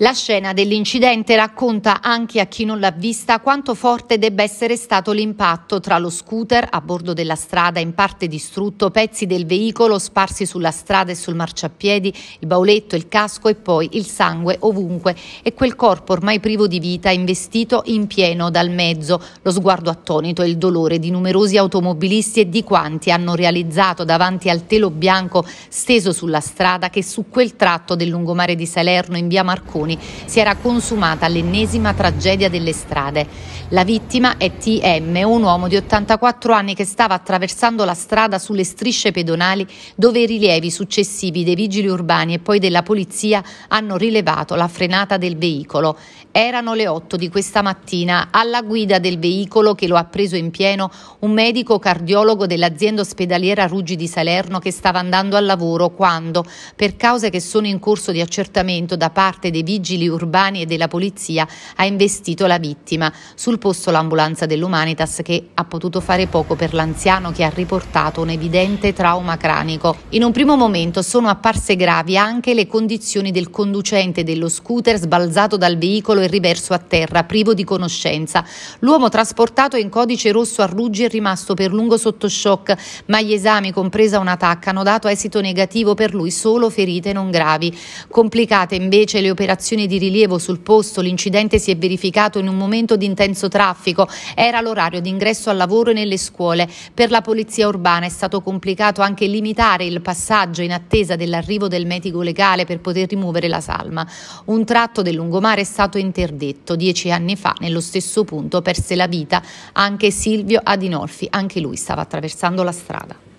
La scena dell'incidente racconta anche a chi non l'ha vista quanto forte debba essere stato l'impatto tra lo scooter a bordo della strada in parte distrutto, pezzi del veicolo sparsi sulla strada e sul marciapiedi, il bauletto, il casco e poi il sangue ovunque e quel corpo ormai privo di vita investito in pieno dal mezzo, lo sguardo attonito e il dolore di numerosi automobilisti e di quanti hanno realizzato davanti al telo bianco steso sulla strada che su quel tratto del lungomare di Salerno in via Marconi Regioni si era consumata l'ennesima tragedia delle strade. La vittima è TM, un uomo di 84 anni che stava attraversando la strada sulle strisce pedonali dove i rilievi successivi dei vigili urbani e poi della polizia hanno rilevato la frenata del veicolo. Erano le 8 di questa mattina. Alla guida del veicolo che lo ha preso in pieno un medico cardiologo dell'azienda ospedaliera Ruggi di Salerno che stava andando al lavoro quando, per cause che sono in corso di accertamento da parte dei vigili vigili urbani e della polizia ha investito la vittima. Sul posto l'ambulanza dell'Umanitas che ha potuto fare poco per l'anziano che ha riportato un evidente trauma cranico. In un primo momento sono apparse gravi anche le condizioni del conducente dello scooter sbalzato dal veicolo e riverso a terra, privo di conoscenza. L'uomo trasportato in codice rosso a Ruggi è rimasto per lungo sotto shock, ma gli esami, compresa una tacca, hanno dato esito negativo per lui solo ferite non gravi. Complicate invece le operazioni informazioni di rilievo sul posto, l'incidente si è verificato in un momento di intenso traffico, era l'orario di ingresso al lavoro e nelle scuole. Per la polizia urbana è stato complicato anche limitare il passaggio in attesa dell'arrivo del medico legale per poter rimuovere la salma. Un tratto del lungomare è stato interdetto. Dieci anni fa, nello stesso punto, perse la vita anche Silvio Adinolfi, anche lui stava attraversando la strada.